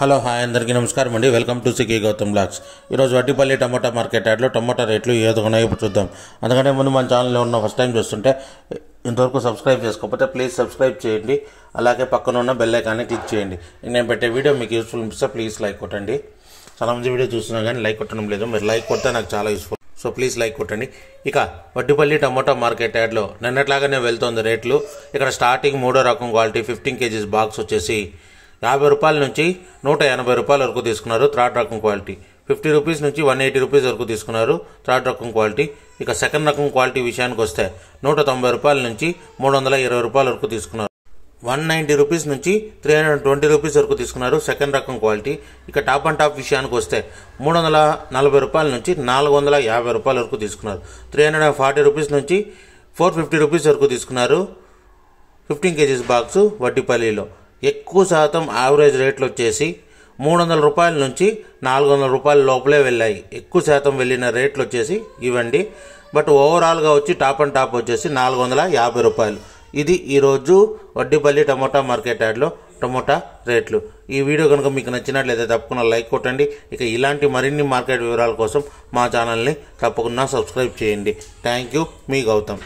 hello hi అందరికీ నమస్కారం అండి వెల్కమ్ టు సికి గౌతమ్ బ్లాగ్స్ ఈరోజు వడ్డీపల్లి టమాటా మార్కెట్ యాడ్లో టమాటా రేట్లు ఏదో ఇప్పుడు చూద్దాం అందుకంటే ముందు మన ఛానల్లో ఉన్న ఫస్ట్ టైం చూస్తుంటే ఇంతవరకు సబ్స్క్రైబ్ చేసుకోకపోతే ప్లీజ్ సబ్స్క్రైబ్ చేయండి అలాగే పక్కన ఉన్న బెల్ ఐకాన్ని క్లిక్ చేయండి నేను పెట్టే వీడియో మీకు యూస్ఫుల్ అనిపిస్తే ప్లీజ్ లైక్ కొట్టండి చాలామంది వీడియో చూస్తున్నా కానీ లైక్ కొట్టడం లేదు మీరు లైక్ కొడితే నాకు చాలా యూస్ఫుల్ సో ప్లీజ్ లైక్ కొట్టండి ఇక వడ్డిపల్లి టమోటా మార్కెట్ యాడ్లో నిన్నట్లాగానే వెళ్తుంది రేట్లు ఇక్కడ స్టార్టింగ్ మూడో రకం క్వాలిటీ ఫిఫ్టీన్ కేజీస్ బాక్స్ వచ్చేసి యాభై రూపాయల నుంచి నూట ఎనభై రూపాయల వరకు తీసుకున్నారు థర్డ్ రకం క్వాలిటీ ఫిఫ్టీ రూపీస్ నుంచి వన్ ఎయిటీ రూపీస్ వరకు తీసుకున్నారు థర్డ్ రకం క్వాలిటీ ఇక సెకండ్ రకం క్వాలిటీ విషయానికి వస్తే నూట తొంభై రూపాయల నుంచి మూడు వందల ఇరవై రూపాయల వరకు తీసుకున్నారు వన్ నైంటీ రూపీస్ నుంచి త్రీ హండ్రెడ్ ట్వంటీ రూపీస్ వరకు తీసుకున్నారు సెకండ్ రకం క్వాలిటీ ఇక టాప్ అండ్ టాప్ విషయానికి వస్తే మూడు వందల నలభై రూపాయల నుంచి నాలుగు వందల యాభై రూపాయల వరకు తీసుకున్నారు three hundred and forty rupees నుంచి ఫోర్ ఫిఫ్టీ రూపీస్ వరకు తీసుకున్నారు ఫిఫ్టీన్ కేజీస్ బాక్స్ వడ్డీపల్లిలో ఎక్కువ శాతం యావరేజ్ రేట్లు వచ్చేసి మూడు వందల రూపాయల నుంచి నాలుగు వందల రూపాయల లోపలే వెళ్ళాయి ఎక్కువ శాతం వెళ్ళిన రేట్లు వచ్చేసి ఇవ్వండి బట్ ఓవరాల్గా వచ్చి టాప్ అండ్ టాప్ వచ్చేసి నాలుగు వందల యాభై రూపాయలు ఇది ఈరోజు వడ్డీపల్లి టమోటా మార్కెట్ యాడ్లో టమోటా రేట్లు ఈ వీడియో కనుక మీకు నచ్చినట్లయితే తప్పకుండా లైక్ కొట్టండి ఇక ఇలాంటి మరిన్ని మార్కెట్ వివరాల కోసం మా ఛానల్ని తప్పకుండా సబ్స్క్రైబ్ చేయండి థ్యాంక్ యూ మీ గౌతమ్